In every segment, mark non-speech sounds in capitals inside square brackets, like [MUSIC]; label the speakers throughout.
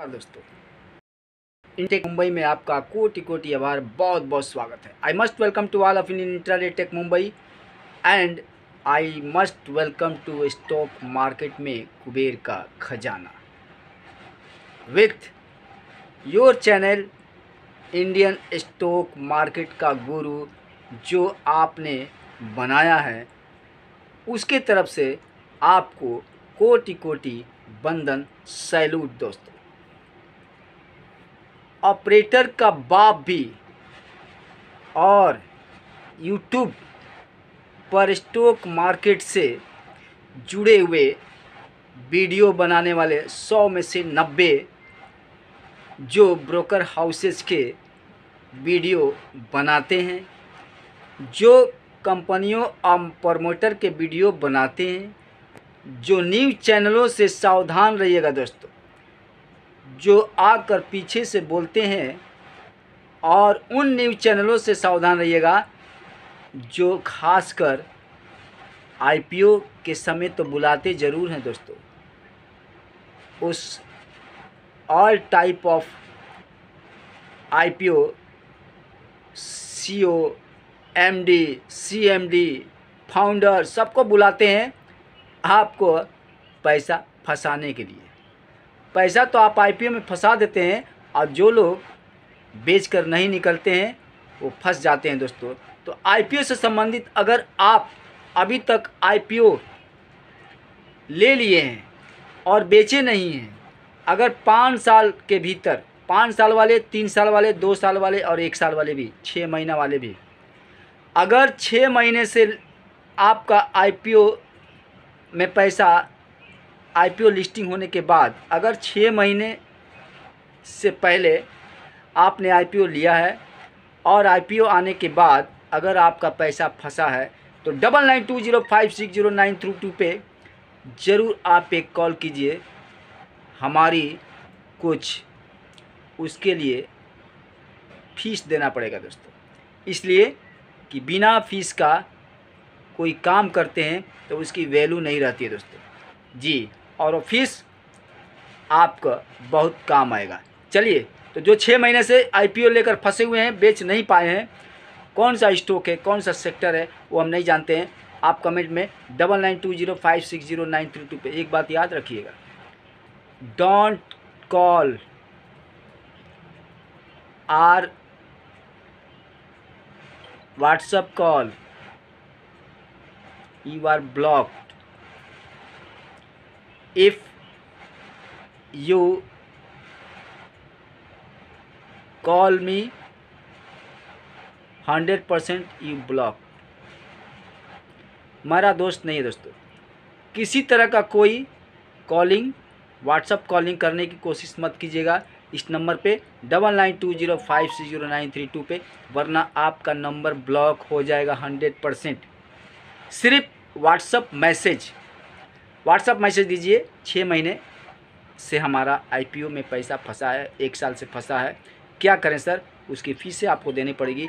Speaker 1: नमस्कार दोस्तों इंटेक मुंबई में आपका कोटि कोटि आभार बहुत बहुत स्वागत है I must welcome to all of Indian intraday tech Mumbai and I must welcome to stock market में कुबेर का खजाना with your channel Indian stock market का गुरु जो आपने बनाया है उसके तरफ से आपको कोटि कोटि बंधन सैल्यूट दोस्तों ऑपरेटर का बाप भी और यूट्यूब पर स्टॉक मार्केट से जुड़े हुए वीडियो बनाने वाले 100 में से 90 जो ब्रोकर हाउसेस के वीडियो बनाते हैं जो कंपनियों और प्रमोटर के वीडियो बनाते हैं जो न्यूज़ चैनलों से सावधान रहिएगा दोस्तों जो आकर पीछे से बोलते हैं और उन न्यूज़ चैनलों से सावधान रहिएगा जो खासकर आईपीओ के समय तो बुलाते ज़रूर हैं दोस्तों उस all type of IPO CEO MD CMD founder सबको बुलाते हैं आपको पैसा फंसाने के लिए पैसा तो आप आईपीओ में फंसा देते हैं और जो लोग बेच कर नहीं निकलते हैं वो फंस जाते हैं दोस्तों तो आईपीओ से संबंधित अगर आप अभी तक आईपीओ ले लिए हैं और बेचे नहीं हैं अगर पाँच साल के भीतर पाँच साल वाले तीन साल वाले दो साल वाले और एक साल वाले भी छः महीना वाले भी अगर छः महीने से आपका आईपीओ में पैसा आईपीओ लिस्टिंग होने के बाद अगर छः महीने से पहले आपने आईपीओ लिया है और आईपीओ आने के बाद अगर आपका पैसा फंसा है तो double nine two zero five six zero nine three two पे ज़रूर आप एक कॉल कीजिए हमारी कुछ उसके लिए फीस देना पड़ेगा दोस्तों इसलिए कि बिना फीस का कोई काम करते हैं तो उसकी वैल्यू नहीं रहती है दोस्तों जी और वो फीस आपका बहुत काम आएगा चलिए तो जो छः महीने से आईपीओ लेकर फंसे हुए हैं बेच नहीं पाए हैं कौन सा स्टॉक है कौन सा सेक्टर है वो हम नहीं जानते हैं आप कमेंट में double nine two zero five six zero nine three two पर एक बात याद रखिएगा don't call or WhatsApp call you are block you call me hundred percent you block मेरा दोस्त नहीं है दोस्तों किसी तरह का कोई कॉलिंग व्हाट्सअप कॉलिंग करने की कोशिश मत कीजिएगा इस नंबर पे double nine two zero five six zero nine three two पर वरना आपका नंबर ब्लॉक हो जाएगा हंड्रेड परसेंट सिर्फ व्हाट्सअप मैसेज व्हाट्सअप मैसेज दीजिए छः महीने से हमारा आई में पैसा फंसा है एक साल से फंसा है क्या करें सर उसकी फ़ीसें आपको देनी पड़ेगी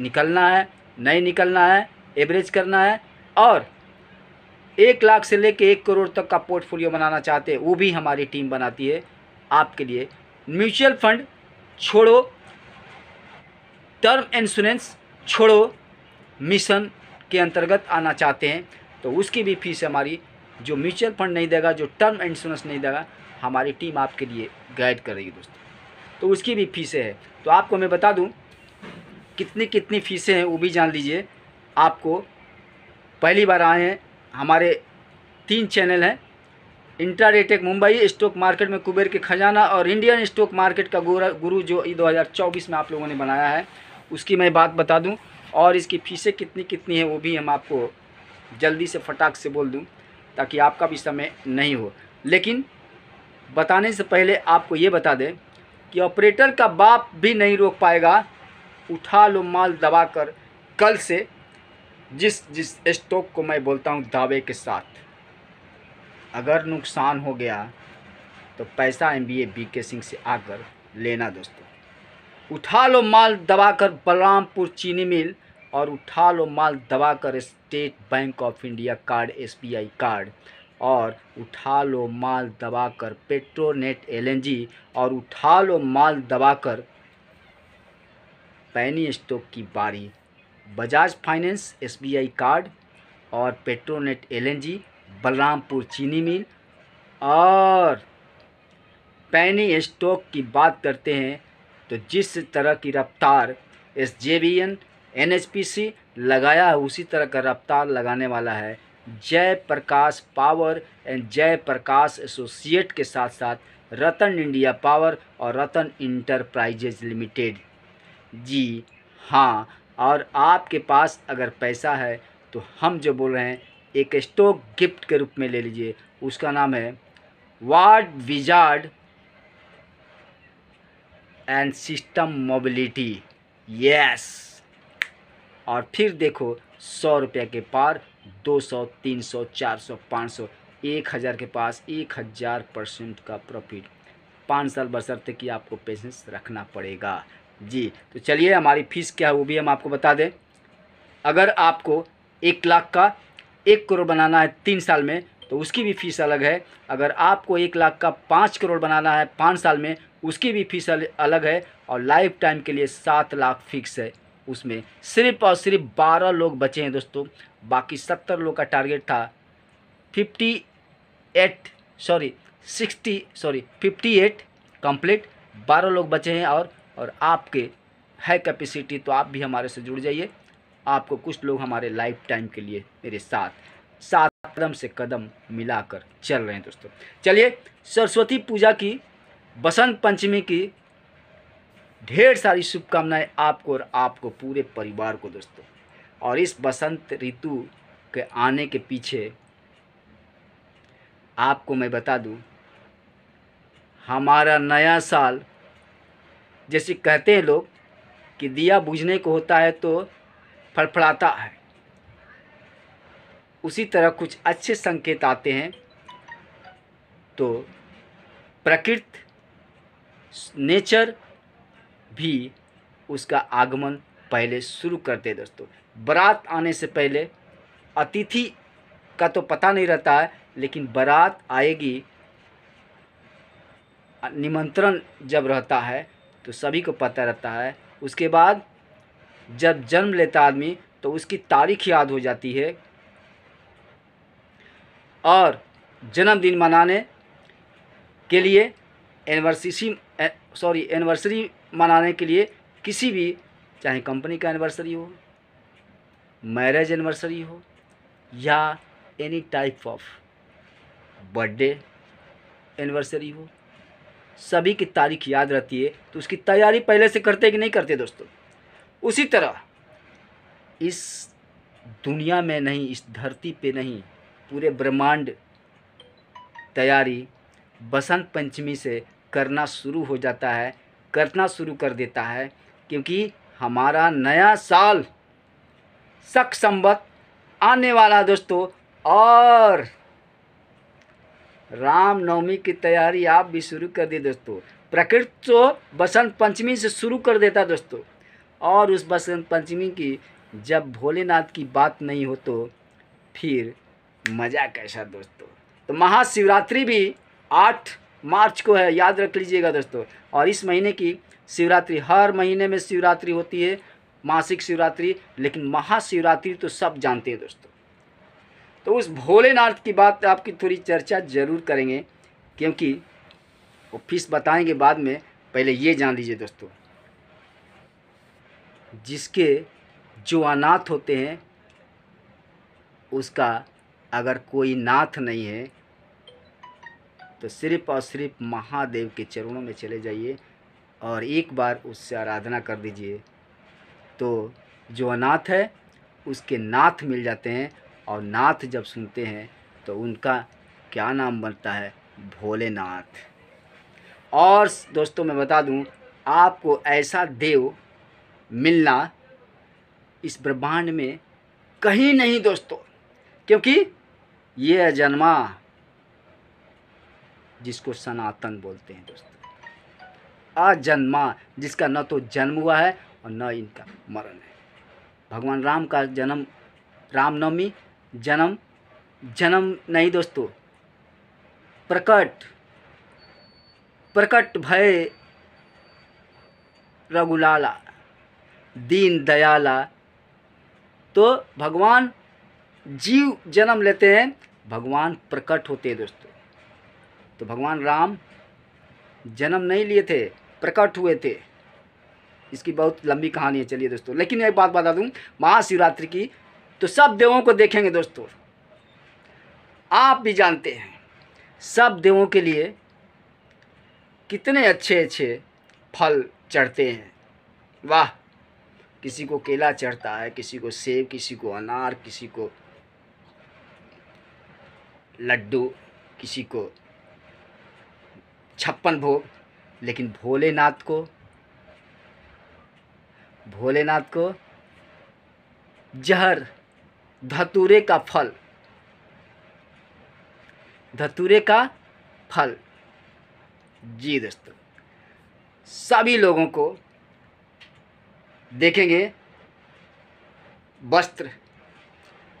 Speaker 1: निकलना है नहीं निकलना है एवरेज करना है और एक लाख से लेकर एक करोड़ तक का पोर्टफोलियो बनाना चाहते हैं वो भी हमारी टीम बनाती है आपके लिए म्यूचुअल फंड छोड़ो टर्म इंश्योरेंस छोड़ो मिशन के अंतर्गत आना चाहते हैं तो उसकी भी फीस हमारी जो म्यूचुअल फंड नहीं देगा जो टर्म इंश्योरेंस नहीं देगा हमारी टीम आपके लिए गाइड करेगी दोस्तों तो उसकी भी फीसें हैं तो आपको मैं बता दूँ कितनी कितनी फीसें हैं वो भी जान लीजिए आपको पहली बार आए हैं हमारे तीन चैनल हैं रेटेक मुंबई स्टॉक मार्केट में कुबेर के खजाना और इंडियन स्टॉक मार्केट का गुरु जो 2024 में आप लोगों ने बनाया है उसकी मैं बात बता दूं और इसकी फीसें कितनी कितनी है वो भी हम आपको जल्दी से फटाक से बोल दूं ताकि आपका भी समय नहीं हो लेकिन बताने से पहले आपको ये बता दें कि ऑपरेटर का बाप भी नहीं रोक पाएगा उठा लो माल दबा कर कल से जिस जिस स्टॉक को मैं बोलता हूँ दावे के साथ अगर नुकसान हो गया तो पैसा एम बी ए बी के सिंह से आकर लेना दोस्तों उठा लो माल दबाकर बलरामपुर चीनी मिल और उठा लो माल दबा कर State Bank of India card SBI card और उठा लो माल दबा कर पेट्रोनेट एलएनजी और उठा लो माल दबा कर पैनी स्टॉक की बारी बजाज फाइनेंस एसबीआई कार्ड और Petronet LNG Balrampur Chini mill और पैनी स्टॉक की बात करते हैं तो जिस तरह की रफ्तार S J B N NHPC लगाया है उसी तरह का रफ्तार लगाने वाला है जय प्रकाश पावर एंड जय प्रकाश एसोसिएट के साथ साथ रतन इंडिया पावर और रतन इंटरप्राइजेज लिमिटेड जी हाँ और आपके पास अगर पैसा है तो हम जो बोल रहे हैं एक स्टॉक गिफ्ट के रूप में ले लीजिए उसका नाम है Wardwizard and system mobility yes और फिर देखो सौ रुपये के पार दो सौ तीन सौ चार सौ पाँच सौ एक हज़ार के पास एक हज़ार परसेंट का प्रॉफिट पाँच साल तक कि आपको पेशेंस रखना पड़ेगा जी तो चलिए हमारी फीस क्या है वो भी हम आपको बता दें अगर आपको एक लाख का एक करोड़ बनाना है तीन साल में तो उसकी भी फ़ीस अलग है अगर आपको एक लाख का पाँच करोड़ बनाना है पाँच साल में उसकी भी फीस अलग है और लाइफ टाइम के लिए सात लाख फिक्स है उसमें सिर्फ और सिर्फ बारह लोग बचे हैं दोस्तों बाकी सत्तर लोग का टारगेट था fifty eight sorry sixty sorry fifty eight complete बारह लोग बचे हैं और और आपके है कैपेसिटी तो आप भी हमारे से जुड़ जाइए आपको कुछ लोग हमारे लाइफ टाइम के लिए मेरे साथ साथ कदम से कदम मिलाकर चल रहे हैं दोस्तों चलिए सरस्वती पूजा की बसंत पंचमी की ढेर सारी शुभकामनाएं आपको और आपको पूरे परिवार को दोस्तों और इस बसंत ऋतु के आने के पीछे आपको मैं बता दूं हमारा नया साल जैसे कहते हैं लोग कि दिया बुझने को होता है तो फड़फड़ाता है उसी तरह कुछ अच्छे संकेत आते हैं तो प्रकृति नेचर भी उसका आगमन पहले शुरू करते दोस्तों बारात आने से पहले अतिथि का तो पता नहीं रहता है लेकिन बारात आएगी निमंत्रण जब रहता है तो सभी को पता रहता है उसके बाद जब जन्म लेता आदमी तो उसकी तारीख याद हो जाती है और जन्मदिन मनाने के लिए एनिवर्सरी सॉरी एनिवर्सरी मनाने के लिए किसी भी चाहे कंपनी का एनिवर्सरी हो मैरिज एनिवर्सरी हो या any type of birthday anniversary हो सभी की तारीख याद रहती है तो उसकी तैयारी पहले से करते कि नहीं करते दोस्तों उसी तरह इस दुनिया में नहीं इस धरती पे नहीं पूरे ब्रह्मांड तैयारी बसंत पंचमी से करना शुरू हो जाता है करना शुरू कर देता है क्योंकि हमारा नया साल शक संबत आने वाला दोस्तों और रामनवमी की तैयारी आप भी शुरू कर दी दोस्तों प्रकृत तो बसंत पंचमी से शुरू कर देता दोस्तों और उस बसंत पंचमी की जब भोलेनाथ की बात नहीं हो तो फिर मज़ा कैसा दोस्तों तो महाशिवरात्रि भी आठ मार्च को है याद रख लीजिएगा दोस्तों और इस महीने की शिवरात्रि हर महीने में शिवरात्रि होती है मासिक शिवरात्रि लेकिन महाशिवरात्रि तो सब जानते हैं दोस्तों तो उस भोलेनाथ की बात आपकी थोड़ी चर्चा ज़रूर करेंगे क्योंकि वो फीस बताएंगे बाद में पहले ये जान लीजिए दोस्तों जिसके जो अनाथ होते हैं उसका अगर कोई नाथ नहीं है तो सिर्फ़ और सिर्फ महादेव के चरणों में चले जाइए और एक बार उससे आराधना कर दीजिए तो जो अनाथ है उसके नाथ मिल जाते हैं और नाथ जब सुनते हैं तो उनका क्या नाम बनता है भोलेनाथ और दोस्तों मैं बता दूं आपको ऐसा देव मिलना इस ब्रह्मांड में कहीं नहीं दोस्तों क्योंकि ये जन्मा जिसको सनातन बोलते हैं दोस्तों अजन्मा जिसका न तो जन्म हुआ है और न इनका मरण है भगवान राम का जन्म रामनवमी जन्म जन्म नहीं दोस्तों प्रकट प्रकट भय रघुलाला दीन दयाला तो भगवान जीव जन्म लेते हैं भगवान प्रकट होते हैं दोस्तों तो भगवान राम जन्म नहीं लिए थे प्रकट हुए थे इसकी बहुत लंबी कहानी है चलिए दोस्तों लेकिन एक बात बता दूँ महाशिवरात्रि की तो सब देवों को देखेंगे दोस्तों आप भी जानते हैं सब देवों के लिए कितने अच्छे अच्छे फल चढ़ते हैं वाह किसी को केला चढ़ता है किसी को सेब किसी को अनार किसी को लड्डू किसी को छप्पन भोग लेकिन भोलेनाथ को भोलेनाथ को जहर धतूरे का फल धतूरे का फल जी दोस्तों सभी लोगों को देखेंगे वस्त्र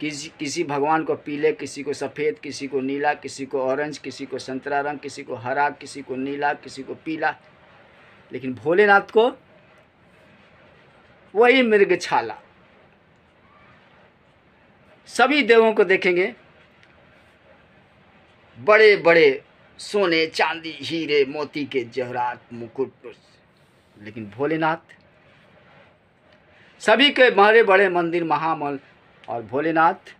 Speaker 1: किसी किसी भगवान को पीले किसी को सफ़ेद किसी को नीला किसी को ऑरेंज किसी को संतरा रंग किसी को हरा किसी को नीला किसी को पीला लेकिन भोलेनाथ को वही मृग छाला सभी देवों को देखेंगे बड़े बड़े सोने चांदी हीरे मोती के जहरात मुकुट लेकिन भोलेनाथ सभी के बड़े बड़े मंदिर महामल और भोलेनाथ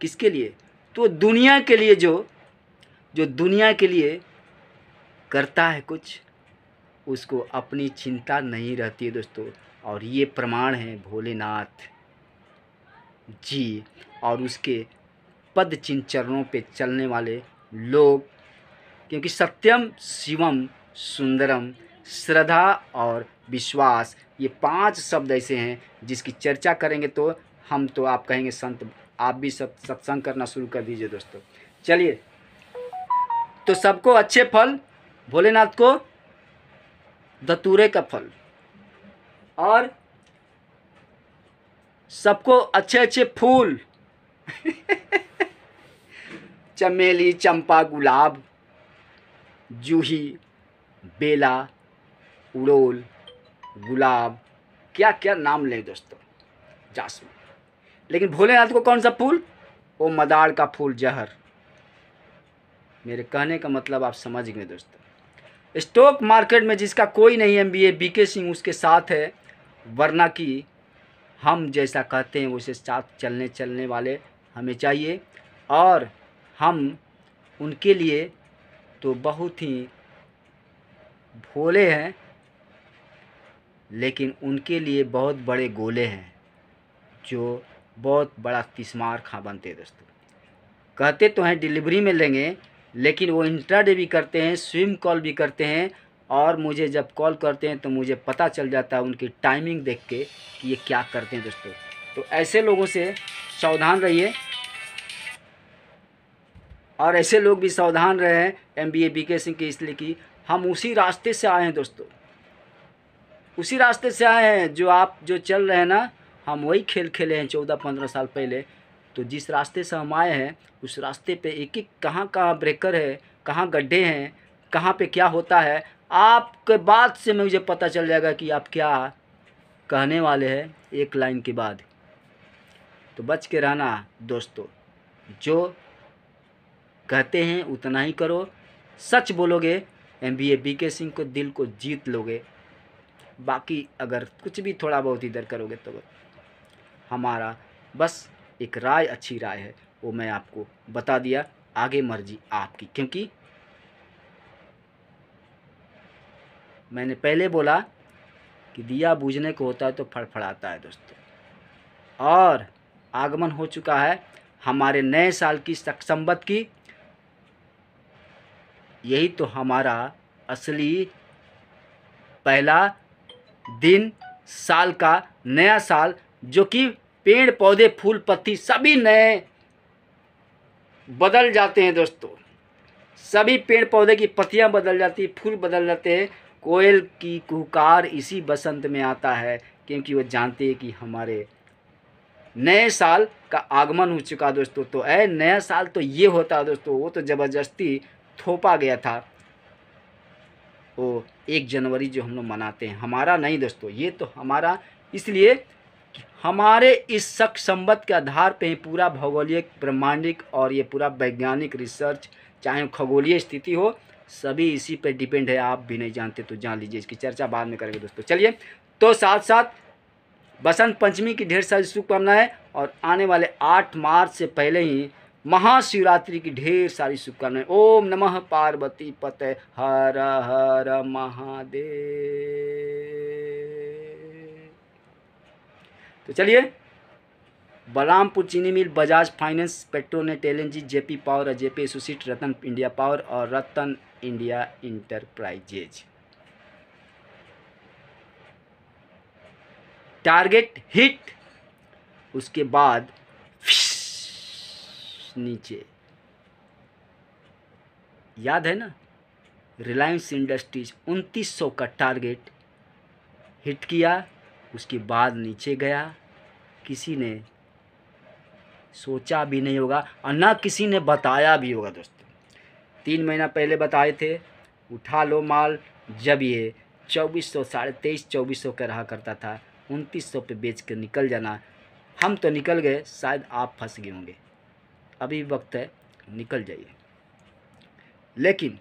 Speaker 1: किसके लिए तो दुनिया के लिए जो जो दुनिया के लिए करता है कुछ उसको अपनी चिंता नहीं रहती है दोस्तों और ये प्रमाण है भोलेनाथ जी और उसके पद चिन्ह चरणों पे चलने वाले लोग क्योंकि सत्यम शिवम सुंदरम श्रद्धा और विश्वास ये पांच शब्द ऐसे हैं जिसकी चर्चा करेंगे तो हम तो आप कहेंगे संत आप भी सत्संग करना शुरू कर दीजिए दोस्तों चलिए तो सबको अच्छे फल भोलेनाथ को दतूरे का फल और सबको अच्छे अच्छे फूल [LAUGHS] चमेली चंपा गुलाब जूही बेला उड़ोल गुलाब क्या क्या नाम लें दोस्तों जासमिन लेकिन भोलेनाथ को कौन सा फूल वो मदार का फूल जहर मेरे कहने का मतलब आप समझ गए दोस्तों स्टॉक मार्केट में जिसका कोई नहीं एम बी ए बी के सिंह उसके साथ है वरना कि हम जैसा कहते हैं उसे साथ चलने चलने वाले हमें चाहिए और हम उनके लिए तो बहुत ही भोले हैं लेकिन उनके लिए बहुत बड़े गोले हैं जो बहुत बड़ा तिस्मार खा बनते दोस्तों कहते तो हैं डिलीवरी में लेंगे लेकिन वो इंट्राडे भी करते हैं स्विम कॉल भी करते हैं और मुझे जब कॉल करते हैं तो मुझे पता चल जाता है उनकी टाइमिंग देख के कि ये क्या करते हैं दोस्तों तो ऐसे लोगों से सावधान रहिए और ऐसे लोग भी सावधान रहे हैं एम बी ए बी के सिंह के इसलिए कि हम उसी रास्ते से आए हैं दोस्तों उसी रास्ते से आए हैं जो आप जो चल रहे हैं ना हम वही खेल खेले हैं चौदह पंद्रह साल पहले तो जिस रास्ते से हम आए हैं उस रास्ते पे एक एक कहाँ कहाँ ब्रेकर है कहाँ गड्ढे हैं कहाँ पे क्या होता है आपके बाद से मुझे पता चल जाएगा कि आप क्या कहने वाले हैं एक लाइन के बाद तो बच के रहना दोस्तों जो कहते हैं उतना ही करो सच बोलोगे एम बी ए बी के सिंह को दिल को जीत लोगे बाकी अगर कुछ भी थोड़ा बहुत इधर करोगे तो हमारा बस एक राय अच्छी राय है वो मैं आपको बता दिया आगे मर्जी आपकी क्योंकि मैंने पहले बोला कि दिया बूझने को होता है तो फड़फड़ाता है दोस्तों और आगमन हो चुका है हमारे नए साल की संबत की यही तो हमारा असली पहला दिन साल का नया साल जो कि पेड़ पौधे फूल पत्ती सभी नए बदल जाते हैं दोस्तों सभी पेड़ पौधे की पत्तियां बदल जाती फूल बदल जाते हैं कोयल की कुहकार इसी बसंत में आता है क्योंकि वो जानते हैं कि हमारे नए साल का आगमन हो चुका दोस्तों तो ऐ नया साल तो ये होता दोस्तों वो तो ज़बरदस्ती थोपा गया था वो एक जनवरी जो हम लोग मनाते हैं हमारा नहीं दोस्तों ये तो हमारा इसलिए हमारे इस शक संबत के आधार पे ही पूरा भौगोलिक ब्रह्मांडिक और ये पूरा वैज्ञानिक रिसर्च चाहे खगोलीय स्थिति हो सभी इसी पे डिपेंड है आप भी नहीं जानते तो जान लीजिए इसकी चर्चा बाद में करेंगे दोस्तों चलिए तो साथ साथ बसंत पंचमी की ढेर सारी शुभकामनाएं और आने वाले आठ मार्च से पहले ही महाशिवरात्रि की ढेर सारी शुभकामनाएं ओम नमः पार्वती पते हर हर महादेव तो चलिए Balrampur Chini mill Bajaj finance Petronet L N G power और JP associate Ratan India power और Ratan India enterprises target hit उसके बाद फिश नीचे याद है ना रिलायंस इंडस्ट्रीज 2900 का टारगेट हिट किया उसके बाद नीचे गया किसी ने सोचा भी नहीं होगा और ना किसी ने बताया भी होगा दोस्तों तीन महीना पहले बताए थे उठा लो माल जब ये चौबीस सौ साढ़े तेईस चौबीस सौ का रहा करता था उनतीस सौ पे बेच कर निकल जाना हम तो निकल गए शायद आप फंस गए होंगे अभी वक्त है निकल जाइए लेकिन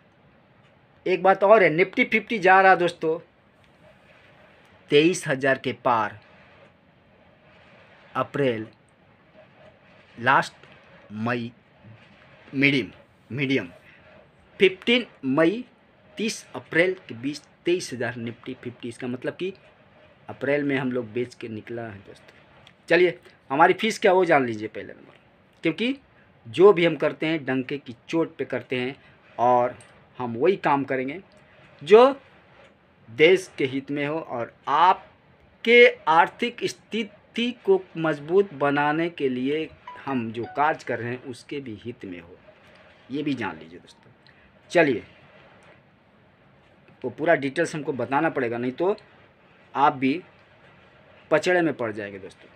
Speaker 1: एक बात और है निफ्टी फिफ्टी जा रहा दोस्तों तेईस हज़ार के पार अप्रैल लास्ट मई मीडियम मीडियम फिफ्टीन मई तीस अप्रैल के बीच तेईस हज़ार निफ्टी फिफ्टी इसका मतलब कि अप्रैल में हम लोग बेच के निकला है दोस्तों चलिए हमारी फीस क्या वो जान लीजिए पहले नंबर क्योंकि जो भी हम करते हैं डंके की चोट पे करते हैं और हम वही काम करेंगे जो देश के हित में हो और आपके आर्थिक स्थिति को मजबूत बनाने के लिए हम जो कार्य कर रहे हैं उसके भी हित में हो ये भी जान लीजिए दोस्तों चलिए वो तो पूरा डिटेल्स हमको बताना पड़ेगा नहीं तो आप भी पचड़े में पड़ जाएंगे दोस्तों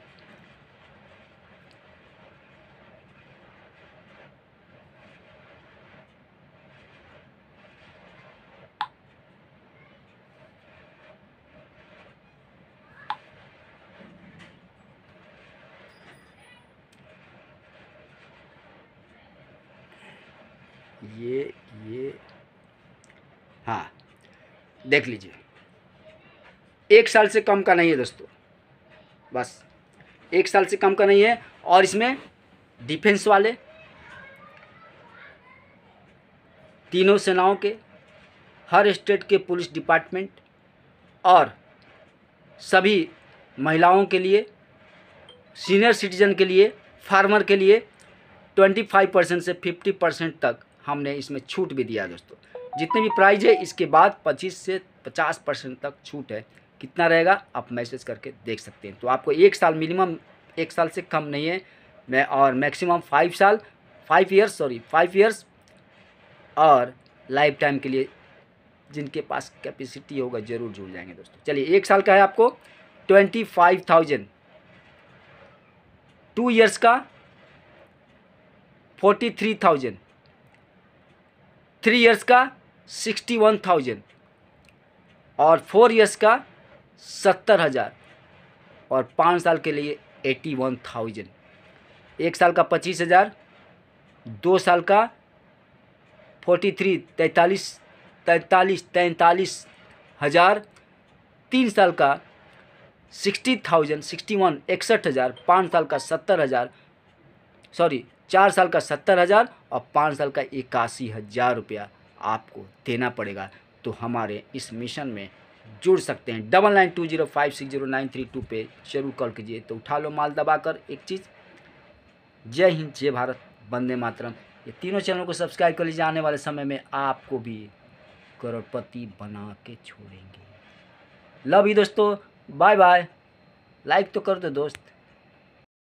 Speaker 1: देख लीजिए एक साल से कम का नहीं है दोस्तों बस एक साल से कम का नहीं है और इसमें डिफेंस वाले तीनों सेनाओं के हर स्टेट के पुलिस डिपार्टमेंट और सभी महिलाओं के लिए सीनियर सिटीजन के लिए फार्मर के लिए ट्वेंटी फाइव परसेंट से फिफ्टी परसेंट तक हमने इसमें छूट भी दिया दोस्तों जितने भी प्राइज है इसके बाद पच्चीस से पचास परसेंट तक छूट है कितना रहेगा आप मैसेज करके देख सकते हैं तो आपको एक साल मिनिमम एक साल से कम नहीं है मैं और मैक्सिमम फाइव साल five years sorry five years और लाइफ टाइम के लिए जिनके पास कैपेसिटी होगा ज़रूर जुड़ जाएंगे दोस्तों चलिए एक साल का है आपको twenty five thousand two years का forty three thousand three years का सिक्सटी वन थाउजेंड और फोर ईयर्स का सत्तर हज़ार और पाँच साल के लिए एटी वन थाउजेंड एक साल का पच्चीस हज़ार दो साल का फोर्टी थ्री तैंतालीस तैंतालीस तैंतालीस हज़ार तीन साल का सिक्सटी थाउजेंड सिक्सटी वन इकसठ हज़ार पाँच साल का सत्तर हज़ार सॉरी चार साल का सत्तर हज़ार और पाँच साल का इक्यासी हज़ार रुपया आपको देना पड़ेगा तो हमारे इस मिशन में जुड़ सकते हैं double nine two zero five six zero nine three two पे जरूर कॉल कीजिए तो उठा लो माल दबाकर एक चीज़ जय हिंद जय भारत वंदे मातरम ये तीनों चैनल को सब्सक्राइब कर लीजिए आने वाले समय में आपको भी करोड़पति बना के छोड़ेंगे लव ही दोस्तों बाय बाय लाइक तो कर दो दोस्त